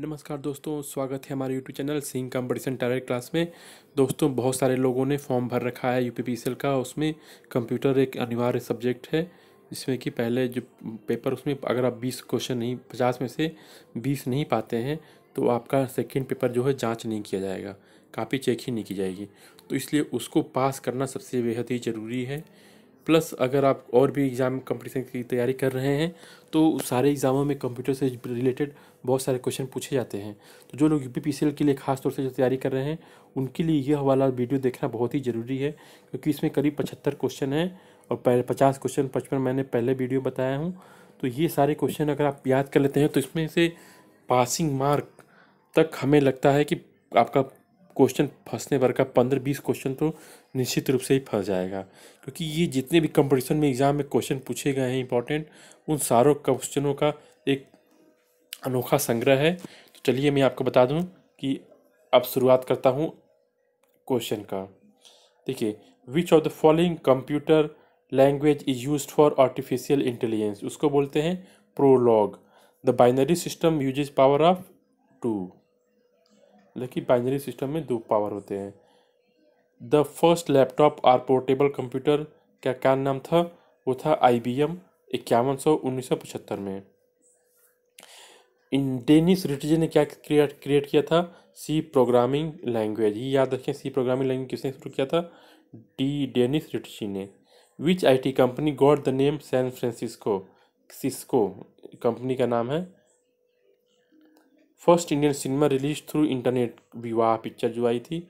नमस्कार दोस्तों स्वागत है हमारे यूट्यूब चैनल सिंह कंपटीशन टायर क्लास में दोस्तों बहुत सारे लोगों ने फॉर्म भर रखा है यूपीपीसीएल का उसमें कंप्यूटर एक अनिवार्य सब्जेक्ट है जिसमें कि पहले जो पेपर उसमें अगर आप 20 क्वेश्चन नहीं 50 में से 20 नहीं पाते हैं तो आपका सेकेंड पेपर जो है जाँच नहीं किया जाएगा कापी चेक ही नहीं की जाएगी तो इसलिए उसको पास करना सबसे बेहद ही ज़रूरी है प्लस अगर आप और भी एग्ज़ाम कंपटीशन की तैयारी कर रहे हैं तो सारे एग्ज़ामों में कंप्यूटर से रिलेटेड बहुत सारे क्वेश्चन पूछे जाते हैं तो जो लोग यू पी के लिए खास तौर से जो तैयारी कर रहे हैं उनके लिए यह वाला वीडियो देखना बहुत ही ज़रूरी है क्योंकि इसमें करीब पचहत्तर क्वेश्चन हैं और पचास क्वेश्चन पचपन मैंने पहले वीडियो बताया हूँ तो ये सारे क्वेश्चन अगर आप याद कर लेते हैं तो इसमें से पासिंग मार्क तक हमें लगता है कि आपका क्वेश्चन फंसने भर का पंद्रह बीस क्वेश्चन तो निश्चित रूप से ही फंस जाएगा क्योंकि ये जितने भी कंपटीशन में एग्ज़ाम में क्वेश्चन पूछे गए हैं इंपॉर्टेंट उन सारों क्वेश्चनों का एक अनोखा संग्रह है तो चलिए मैं आपको बता दूं कि अब शुरुआत करता हूं क्वेश्चन का देखिए which of the following computer language is use for artificial intelligence उसको बोलते हैं Prolog the binary system use power of two देखिए बाइनरी सिस्टम में दो पावर होते हैं the first laptop are portable computer का क्या नाम था वो था आई बी एम इक्यावन सौ उन्नीस सौ पचहत्तर में इन डेनिस रिटिजे ने क्या क्रिएट क्रिएट किया था सी प्रोग्रामिंग लैंग्वेज ये याद रखें सी प्रोग्रामिंग लैंग्वेज किसने शुरू किया था डी डेनिस रिटजी ने विच I T company God the name San Francisco Cisco company का नाम है first Indian cinema release through internet विवाह पिक्चर जो आई थी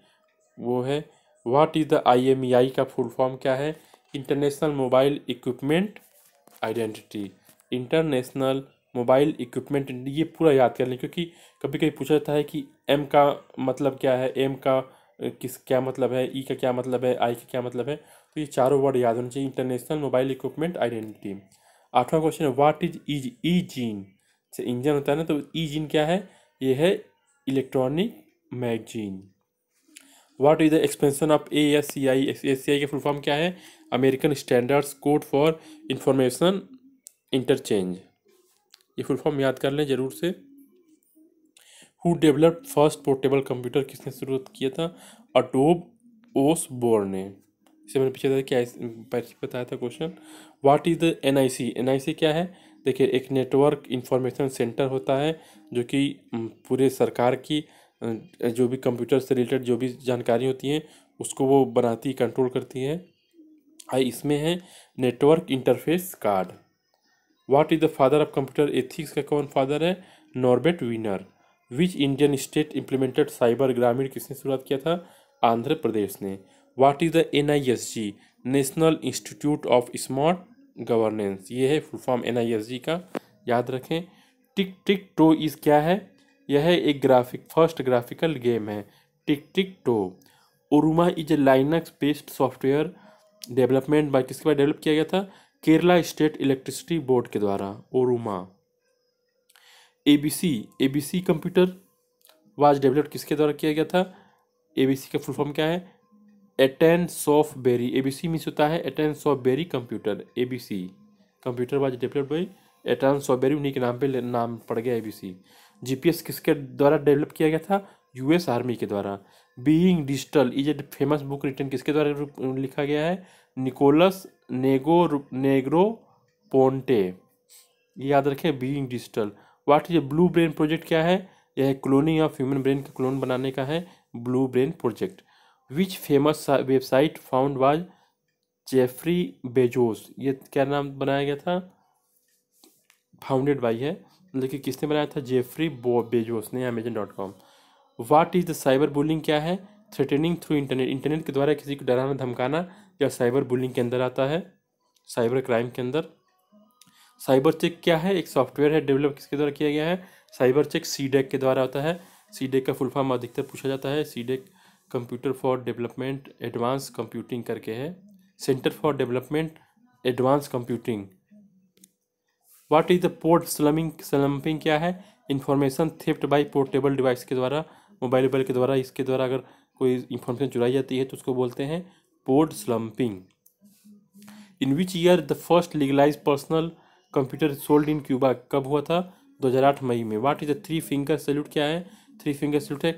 वो है व्हाट इज़ द आईएमईआई का फुल फॉर्म क्या है international mobile equipment identity international mobile equipment ये पूरा याद कर लें क्योंकि कभी कभी पूछा जाता है कि एम का मतलब क्या है एम का किस क्या मतलब है ई e का क्या मतलब है आई का क्या मतलब है तो ये चारों वर्ड याद होने चाहिए इंटरनेशनल मोबाइल इक्विपमेंट आइडेंटिटी आठवां क्वेश्चन है what is e e zine से इंजन होता है ना तो ई e जीन क्या है ये है electronic magazine what is the expansion of A S C I S C I का फुल फॉर्म क्या है American standards code for information interchange ये फुल फॉर्म याद कर लें ज़रूर से who develop first portable computer किसने शुरू किया था अटोब ओस बोर ने इसे मैंने पीछे था क्या बताया था question what is the N I C N I C क्या है देखिए एक नेटवर्क इंफॉर्मेशन सेंटर होता है जो कि पूरे सरकार की जो भी कंप्यूटर से रिलेटेड जो भी जानकारी होती है उसको वो बनाती कंट्रोल करती है और इसमें है network interface card what is the father of computer ethics का कौन फादर है Norbert Wiener which Indian state implemented cyber Grameen किसने शुरुआत किया था आंध्र प्रदेश ने what is the N I S G national institute of smart governance ये है फुल फॉर्म एन का याद रखें टिक टिक टो इस क्या है यह है एक ग्राफिक फर्स्ट ग्राफिकल गेम है tic tic toe Oruma is a Linux based software development by किसके द्वारा डेवलप किया गया था केरला स्टेट इलेक्ट्रिसिटी बोर्ड के द्वारा Oruma A B C A B C computer was develop किसके द्वारा किया गया था ए बी सी का फुल फॉर्म क्या है Atanasoff Berry A B C means होता है Atanasoff Berry computer A B C computer was developed by Atanasoff Berry उन्हीं के नाम पे नाम पड़ गया A B C G P S किसके द्वारा डेवलप किया गया था यूएस आर्मी के द्वारा being digital is a famous book written किसके द्वारा लिखा गया है निकोलस नेगो नेग्रो पोन्टे याद रखें being digital what is a blue brain project क्या है यह क्लोनिंग ऑफ ह्यूमन ब्रेन का क्लोन बनाने का है blue brain project which famous website found was Jeffrey Bezos ये क्या नाम बनाया गया था फाउंडेड बाई है लेकिन मतलब किसने बनाया था जेफरी बो बेजोस ने Amazon dot com what is the cyber bullying क्या है थ्रेटनिंग थ्रू इंटरनेट इंटरनेट के द्वारा किसी को डराना धमकाना या साइबर बुलिंग के अंदर आता है साइबर क्राइम के अंदर साइबर चेक क्या है एक सॉफ्टवेयर है डेवलप किसके द्वारा किया गया है साइबर चेक सी डेक के द्वारा होता है सी डेक का फुल फॉर्म अधिकतर पूछा जाता है C DAC computer for development advance computing करके है centre for development advance computing what is the port slumming slumping क्या है information theft by portable device के द्वारा मोबाइल वोबाइल के द्वारा इसके द्वारा अगर कोई इंफॉर्मेशन चुराई जाती है तो उसको बोलते हैं port slumping in which year the first legalize personal computer sold in Cuba कब हुआ था आठ मई में what is the three finger salute क्या है थ्री फिंगर सल्यूट है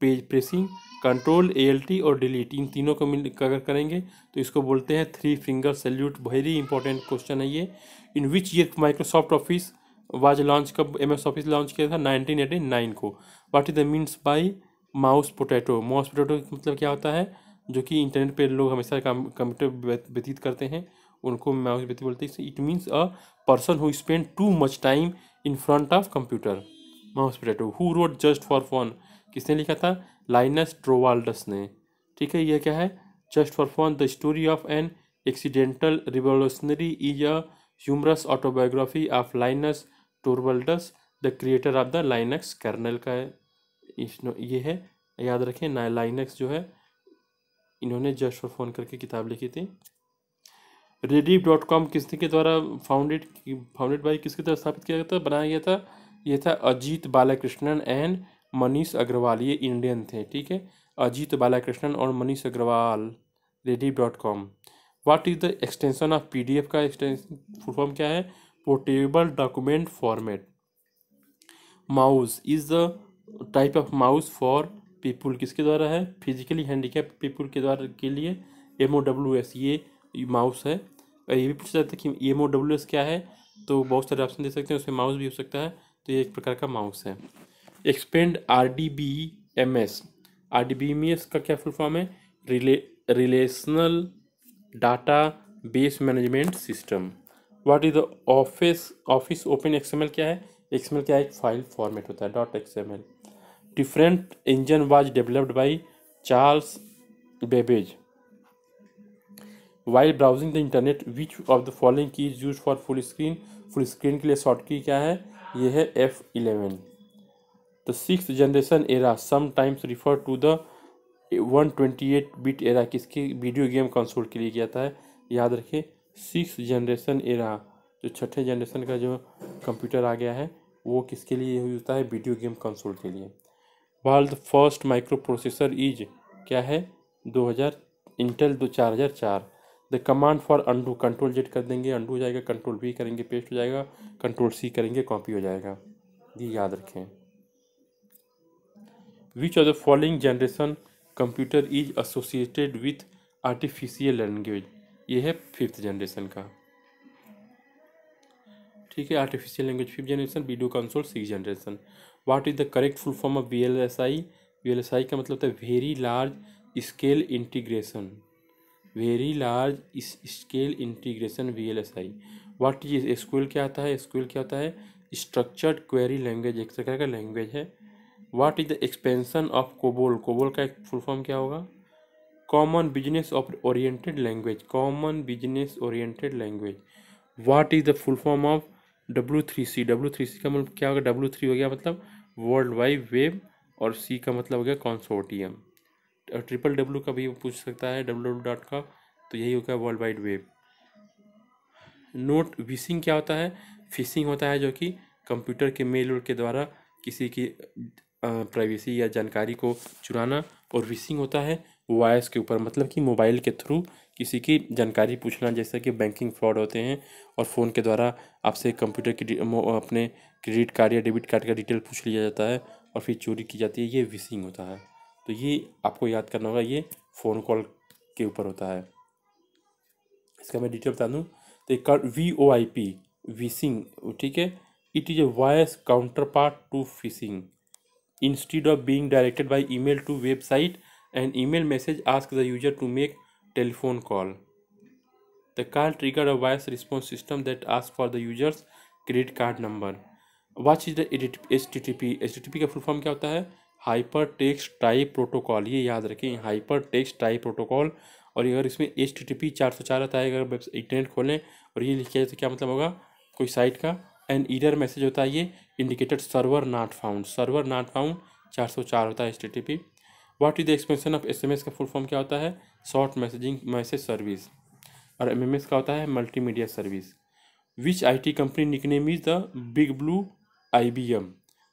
पेज प्रेसिंग कंट्रोल ए और डिलीट इन तीनों को मिल अगर करेंगे तो इसको बोलते हैं three finger salute very important question है ये in which year Microsoft Office was launch कब एम एस ऑफिस लॉन्च किया था नाइनटीन एटी नाइन को what is the means by mouse potato mouse potato मतलब क्या होता है जो कि इंटरनेट पर लोग हमेशा कंप्यूटर व्यतीत करते हैं उनको माउस व्यतीत बोलते हैं it means a person who spend too much time in front of computer mouse potato who wrote just for fun किसने लिखा था लाइनस ट्रोवाल्डस ने ठीक है यह क्या है just for fun the story of an accidental revolutionary is a humorous autobiography of Linus Torvalds the creator of the Linux kernel का है ये है याद रखें ना लाइनक्स जो है इन्होंने जस्ट फॉर फोन करके किताब लिखी थी रेडी डॉट कॉम किसके द्वारा फाउंडेड फाउंडेड बाई किसके द्वारा स्थापित किया गया था बनाया गया था ये था अजीत बालाकृष्णन एंड मनीष अग्रवाल ये इंडियन थे ठीक है अजीत बालाकृष्णन और Manish Agarwal Rediff dot com what is the extension of P D F का एक्सटेंशन फुल फॉर्म क्या है portable document format mouse is the type of mouse for people किसके द्वारा है फिजिकली हैंडीकैप पीपुल के द्वारा के लिए एम ओ डब्ल्यू एस ये माउस है ये भी पूछा जाता है कि एम ओ डब्ल्यू एस क्या है तो बहुत सारे ऑप्शन दे सकते हैं उसमें माउस भी हो सकता है तो ये एक प्रकार का माउस है expand R D B M S R D B M S का क्या फुल फॉर्म है relay relational data base management system what is the office office open XML क्या है एक्सएमएल क्या है एक फाइल फॉर्मेट होता है dot XML different engine was developed by Charles Babbage while browsing the internet which of the following key is use for full screen full screen के लिए short key क्या है यह है F eleven the generation era sometimes refer to the one twenty eight bit era किसके video game console के लिए किया जाता है याद रखें सिक्स जनरेशन एरा जो छठे जनरेशन का जो कंप्यूटर आ गया है वो किसके लिए यूज होता है वीडियो गेम कंसोल के लिए world first microprocessor is क्या है दो हज़ार इंटेल दो चार हज़ार चार the command for undo control Z कर देंगे अंडू हो जाएगा कंट्रोल वी करेंगे पेस्ट हो जाएगा कंट्रोल सी करेंगे कॉपी हो जाएगा ये याद रखें which are the following generation computer is associated with artificial language ये है फिफ्थ जनरेशन का ठीक है artificial language fifth generation video console six generation what is the correct full form of VLSI L S I L S I का मतलब होता है very large scale integration very large scale integration VLSI L S I what is SQL क्या आता है SQL क्या होता है स्ट्रक्चर्ड क्वेरी लैंग्वेज एक प्रकार का लैंग्वेज है what is the expansion of COBOL COBOL का एक फुल फॉर्म क्या होगा common business oriented language common business oriented language what is the full form of W three C W three C का मतलब क्या होगा डब्ल्यू थ्री हो गया मतलब वर्ल्ड वाइड वेब और सी का मतलब हो गया कॉन्सोर्टियम ट्रिपल डब्ल्यू का भी पूछ सकता है डब्लू डब्ल्यू डॉट का तो यही होगा world wide web note vishing क्या होता है फिशिंग होता है जो कि कंप्यूटर के मेल के द्वारा किसी की प्राइवेसी या जानकारी को चुराना और विशिंग होता है वॉयस के ऊपर मतलब कि मोबाइल के थ्रू किसी की जानकारी पूछना जैसे कि बैंकिंग फ्रॉड होते हैं और फ़ोन के द्वारा आपसे कंप्यूटर की अपने क्रेडिट कार्ड या डेबिट कार्ड का डिटेल पूछ लिया जाता है और फिर चोरी की जाती है ये विशिंग होता है तो ये आपको याद करना होगा ये फ़ोन कॉल के ऊपर होता है इसका मैं डिटेल बता दूँ तो एक V O I P vishing ठीक है it is a voice counterpart to phishing instead of being directed by email to website an email message asks the user to make telephone call the call trigger a voice response system that asks for the user's credit card number what is the http http ka full form kya hota hai hypertext type protocol ये याद रखें hyper hypertext type protocol और अगर इसमें H T T P चार सौ चार आता है अगर इंटरनेट खोलें और ये लिखा जाए तो क्या मतलब होगा कोई साइट का एंड ईडर मैसेज होता है ये indicated server not found server not found 404 होता है पी what is the expansion of S M S का फुल फॉर्म क्या होता है शॉर्ट मैसेजिंग मैसेज सर्विस और एम एम एस का होता है multimedia service which I T company nickname is the big blue I B M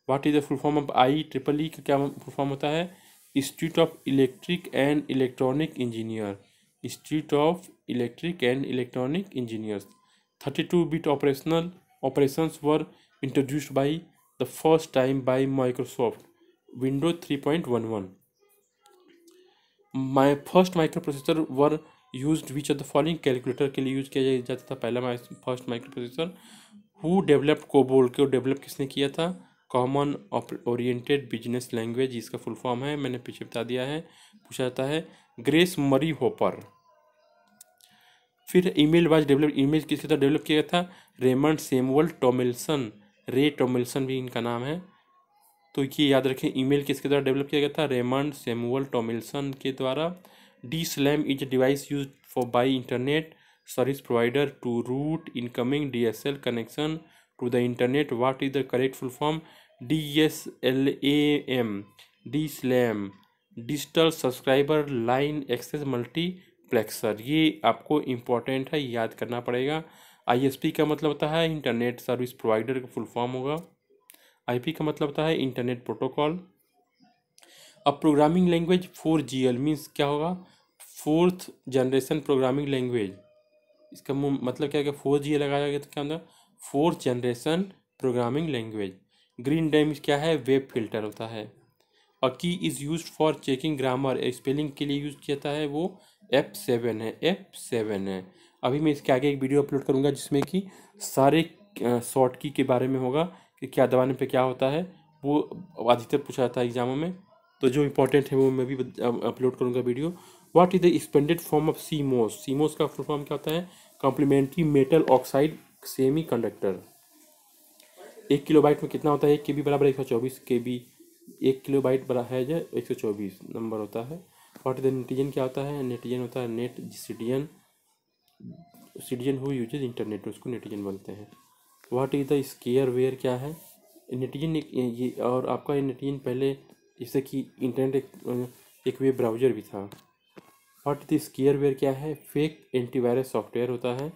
what is the full form of I triple E का क्या full form होता है institute of electric and electronic engineer institute of electric and electronic engineers thirty two bit operational operations were introduced by the first time by Microsoft Windows 3.11. My first microprocessor were used which of the following calculator के लिए use किया जाता था पहला first microprocessor who developed COBOL को develop किसने किया था कॉमन ओरिएंटेड बिजनेस लैंग्वेज इसका फुल फॉर्म है मैंने पीछे बता दिया है पूछा जाता है ग्रेस मरी होपर फिर ईमेल वाज डेवलप ईमेल किसके द्वारा डेवलप किया गया था रेमंड सेमवल टोमिल्सन रे टोमिल्सन भी इनका नाम है तो ये याद रखें ईमेल किसके द्वारा डेवलप किया गया था रेमंड सेमुअल टोमिल्सन के द्वारा D slam is device use for by internet service provider to route incoming D S L connection to the internet what is the correct full form D S L A M D slam digital subscriber line access multiplexer ये आपको important है याद करना पड़ेगा ISP का मतलब होता है इंटरनेट सर्विस प्रोवाइडर का फुल फॉर्म होगा आईपी का मतलब होता है इंटरनेट प्रोटोकॉल अब programming language four G L means क्या होगा फोर्थ जनरेशन प्रोग्रामिंग लैंग्वेज इसका मतलब क्या क्या फोर जी लगाया गया तो क्या होता fourth generation programming language Green Dam क्या है वेब फिल्टर होता है और key is use for checking grammar spelling के लिए यूज किया जाता है वो एफ सेवन है एफ सेवन है अभी मैं इसके आगे एक वीडियो अपलोड करूँगा जिसमें कि सारे शॉर्ट की के बारे में होगा कि क्या दबाने पर क्या होता है वो अधिकतर पूछा जाता है एग्जामों में तो जो इंपॉर्टेंट है वो मैं भी अपलोड करूँगा video what is the expanded form of CMOS CMOS का फुल फॉर्म क्या होता है complementary metal oxide semiconductor एक किलो बाइट में कितना होता है एक के बी बराबर एक सौ चौबीस के बी एक किलो बाइट बड़ा है जो एक सौ चौबीस नंबर होता है व्हाट इज द नेटिजन क्या होता है नेटिजन होता है नेट जिसिडियन सिटीजन हु यूजेज इंटरनेट उसको नेटिजन बोलते हैं what is the scareware क्या है नेटिजन एक ये और आपका नेटिजन पहले जैसे कि इंटरनेट एक, एक वे ब्राउजर भी था व्हाट इज स्केयर वेयर क्या है फेक एंटीवायरस सॉफ्टवेयर होता है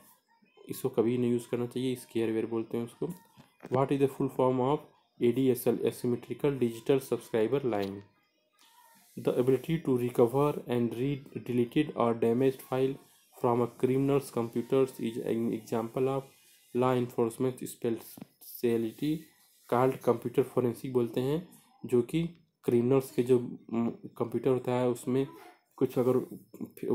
इसको कभी नहीं यूज़ करना चाहिए स्केयर वेयर बोलते हैं उसको what is the full form of A D S L asymmetrical digital subscriber line the ability to recover and read deleted और damage file from a criminal's computers is an example of law enforcement speciality called computer forensic बोलते हैं जो कि criminals के जो computer होता है उसमें कुछ अगर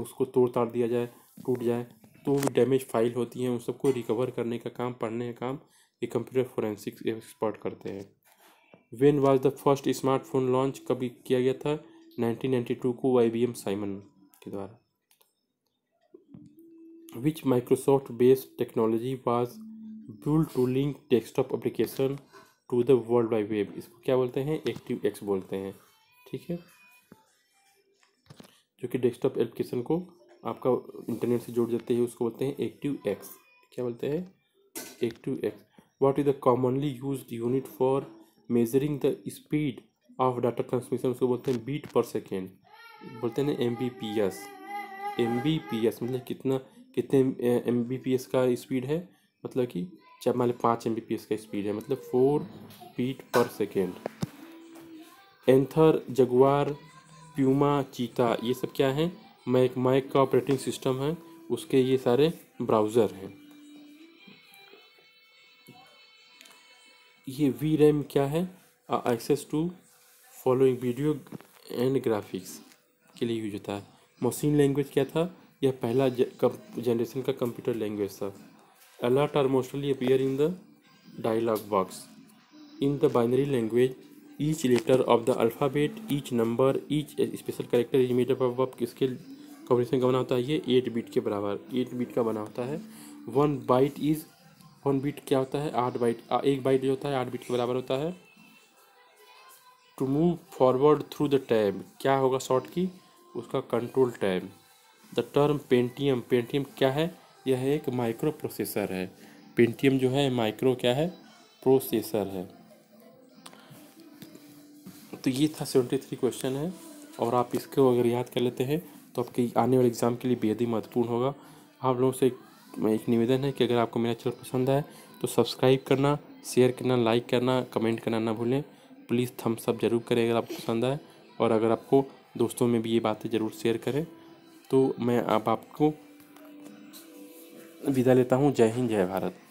उसको तोड़ ताड़ दिया जाए टूट जाए तो डैमेज फाइल होती हैं उन सबको रिकवर करने का काम पढ़ने का काम ये कंप्यूटर फोरेंसिक एक्सपर्ट करते हैं when was the first smartphone launch कभी किया गया था नाइनटीन नाइन्टी टू को आई बी एम साइमन के द्वारा which Microsoft based technology was built to link desktop application to the world wide web इसको क्या बोलते हैं एक्टिव एक्स बोलते हैं ठीक है जो कि डेस्कटॉप एप्लीकेशन को आपका इंटरनेट से जोड़ जाते हैं उसको बोलते हैं एक्टिव एक्स क्या बोलते हैं active X what is the commonly used unit for measuring the speed of data transmission उसको बोलते हैं बीट पर सेकेंड बोलते हैं M B P S M B P S मतलब कितना कितने एम का स्पीड है मतलब कि जब मान लें पाँच एम का स्पीड है मतलब four feet per second Panther Jaguar Puma Cheetah ये सब क्या है मैक मैक का ऑपरेटिंग सिस्टम है उसके ये सारे ब्राउज़र हैं ये वी रैम क्या है access to following video and graphics के लिए यूज होता है मशीन लैंग्वेज क्या था यह पहला जनरेशन का कंप्यूटर लैंग्वेज था alert are mostly appear in the dialog box in the binary language each letter of the alphabet each number each special character is made up of किसके combination का बना होता है ये एट बीट के बराबर eight bit का बना होता है one byte is one bit क्या होता है आठ बाइट एक बाइट जो होता है आठ बीट के बराबर होता है to move forward through the tab क्या होगा शॉर्ट की उसका control tab the term Pentium Pentium क्या है यह एक माइक्रो प्रोसेसर है पेंटियम जो है माइक्रो क्या है प्रोसेसर है तो ये था सेवेंटी थ्री क्वेश्चन है और आप इसको अगर याद कर लेते हैं तो आपके आने वाले एग्ज़ाम के लिए बेहद ही महत्वपूर्ण होगा आप लोगों से एक निवेदन है कि अगर आपको मेरा चैनल पसंद आए तो सब्सक्राइब करना शेयर करना लाइक करना कमेंट करना ना भूलें प्लीज़ थम्स अप जरूर करें अगर आपको पसंद आए और अगर आपको दोस्तों में भी ये बातें ज़रूर शेयर करें तो मैं आप आपको विदा लेता हूँ जय हिंद जय भारत